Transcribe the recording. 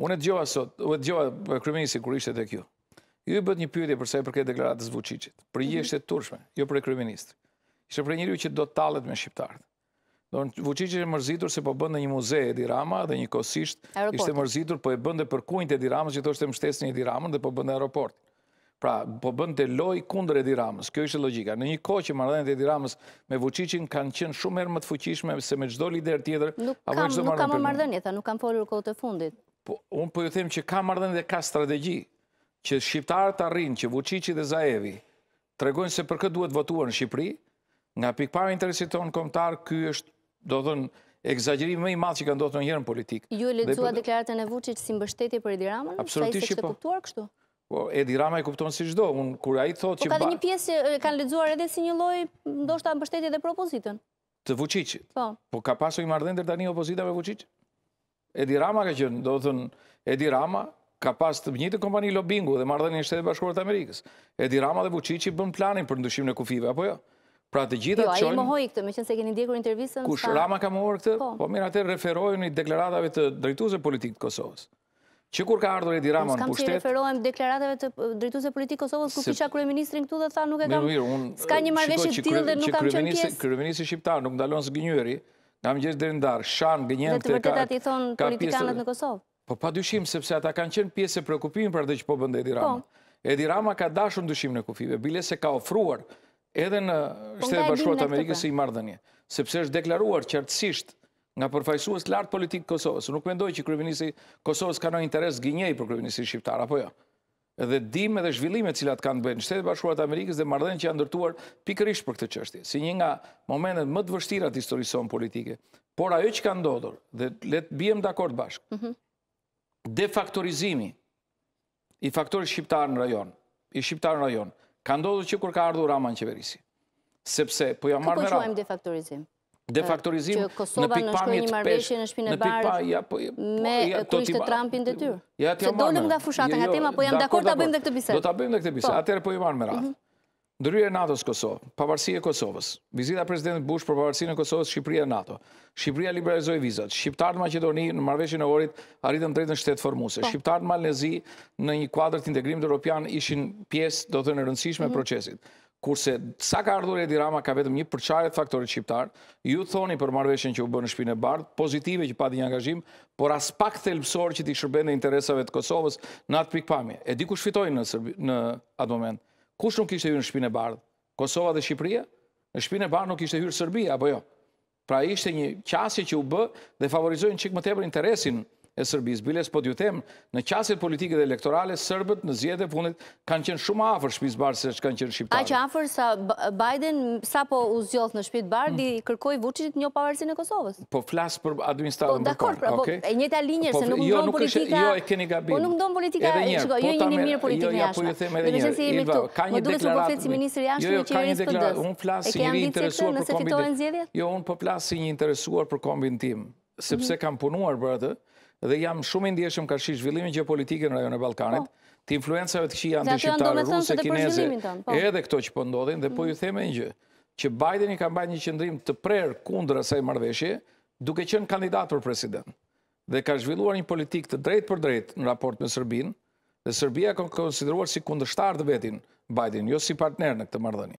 Unë e t'gjoha sot, u e t'gjoha kryeministri kur ishte të kjo. Ju e bëtë një pyetje përse e përket deklaratës vëqicit. Për i mhm. eshte tërshme, jo për e kryeministri. Ishte për njëri që do të talet me shqiptarët. Vëqicit e mërzitur se po bënde një muze e dirama dhe një kosisht ishte mërzitur, po e bënde për kujnët e diramës që të është e mështesë një diramën dhe po bënde aeroport. Pra, po bënde loj kundër e diramës, kjo ishte logika. Në një kohë që mardhenet e diramës me vëqicin kanë qenë shumë herë më të fuqishme se me gjdo lider tjetër... Nuk kam më mardhenet, nuk kam folur kohë të fundit. Po, unë po ju them që ka mardhen dhe ka strategji, që shqiptarë të arrinë që Vucici dhe Zaevi tregojnë se për këtë duhet votuar në Shqipëri, nga pikpare interesit tonë komtarë, kjo është, do dhënë, Egzagjerim më i madh që ka ndodhur në njërën politikë. Ju e lexuat deklaratën e Vučić si mbështetje për Edi Ramën? Absolutisht po. kuptuar kështu? Po Edi Rama e kupton si çdo. Un kur ai thotë po, që ka dhe një pjesë kanë lexuar edhe si një lloj ndoshta mbështetje dhe propozitën. Të Vučićit. Po. Po ka pasur një marrëdhënie tani opozita me Edi Rama ka qënë, do të thënë, Edi Rama ka pas të bënjit kompani Lobingu dhe mardhën një shtetë bashkuarët e Amerikës. Edi Rama dhe Vucic i bënë planin për ndushim në kufive, apo jo? Pra të gjitha të qojnë... Jo, a i mohoj këtë, me qënë se keni ndjekur intervjisën... Kush Rama ka mohoj këtë, po, po mirë atër referoj një deklaratave të drejtuze politikë të Kosovës. Që kur ka ardhur Edi Rama po, në pushtet... Ska më që i referohem deklaratave të drejtuse politikë Kosovës, ku kisha kryeministrin këtu dhe tha nuk e kam... Ska një marveshë të tjilë dhe nuk kam qënë kjesë. Kryeministri Shqiptar nuk ndalon së gjenjëri, nga mëgjes dhe rëndarë, shanë, gënjën... Dhe të vërtetat i thonë politikanët në Kosovë? Po pa dyshim, sepse ata kanë qenë pjesë e prekupimin për dhe që po bënde Edi Rama. Po. Edi Rama ka dashën dyshim në kufive, bile se ka ofruar edhe në po, shtetë bashkuat Amerikës pra. i mardënje, sepse është deklaruar qërtësisht nga përfajsuas lartë politikë Kosovës. Nuk mendoj që kërëvinisi Kosovës ka në interes gënjej për kërëvinisi Shqiptar, apo jo? dhe dim edhe zhvillime cilat kanë bëjnë në shtetë bashkuarat Amerikës dhe mardhen që janë ndërtuar pikërish për këtë qështje. Si një nga momenet më të vështirat historison politike, por ajo që kanë dodor, dhe letë bjëm dhe akord bashkë, mhm. de faktorizimi i faktorit shqiptarë në rajon, i shqiptarë në rajon, kanë dodor që kur ka ardhur Raman Qeverisi. Sepse, po jam marrë në po rama. Këpër që ojmë de faktorizim? defaktorizim në pikpamjet peshë në shpinë e barë po, po, me kërishtë Trumpin dhe tyrë. Se dolem nga fushatë jo, jo, nga tema, po jam dhe akord të abim dhe këtë bisetë. Do të abim dhe këtë bisetë, atërë po i marë më rathë. e NATO-së Kosovë, pavarësia e Kosovës, vizita presidentit Bush për pavarësia e Kosovës, Shqipëria e NATO, Shqipëria liberalizoi vizat, Shqiptarët në Macedoni në marveshin e orit arritën drejtën shtetë formuse, po. Shqiptarët në Malnezi në një kuadrët integrim të Europian ishin pjesë, do të në rëndësishme mhm. procesit kurse sa ka ardhur Edi Rama ka vetëm një përçarje faktorë shqiptar. Ju thoni për marveshen që u bën në shpinën e Bardh, pozitive që pati një angazhim, por as pak thelbësor që ti shërben në interesave të Kosovës në atë pikpamje. E di kush fitoi në në atë moment. Kush nuk ishte hyrë në shpinën e Bardh? Kosova dhe Shqipëria? Në shpinën e Bardh nuk ishte hyrë Serbia apo jo? Pra ishte një qasje që u bë dhe favorizojnë qikë më tepër interesin e Sërbis. Biles, po t'ju them, në qasjet politike dhe elektorale, Sërbët në zjetë e punit kanë qenë shumë afer shpiz barë se që kanë qenë shqiptarë. A që afer sa Biden, sa po u zjothë në shpit barë, mm. di kërkoj vucit një pavarësin e Kosovës? Po flasë për administratën për parë. Po dakor, po, e njëta linjër, po, se nuk jo, ndonë politika... Jo, e keni gabim. Po nuk mdojnë politika, po jo jeni mirë jo, politik një ashtë. Jo, po po t'a mërë, jo, jo, jo, jo, jo, jo, jo, jo, jo, dhe jam shumë indjeshëm ka shi zhvillimin politike në rajon e Balkanit, po. të influencave të këshia antishqiptarë, ruse, kineze, po. edhe këto që pëndodhin, po dhe po ju mhm. theme një gjë, që Biden i ka mbaj një qëndrim të prerë kundër asaj marveshje, duke qënë kandidat për president, dhe ka zhvilluar një politik të drejt për drejt në raport me Sërbin, dhe Serbia ka konsideruar si kundështar të vetin Biden, jo si partner në këtë mardhëni.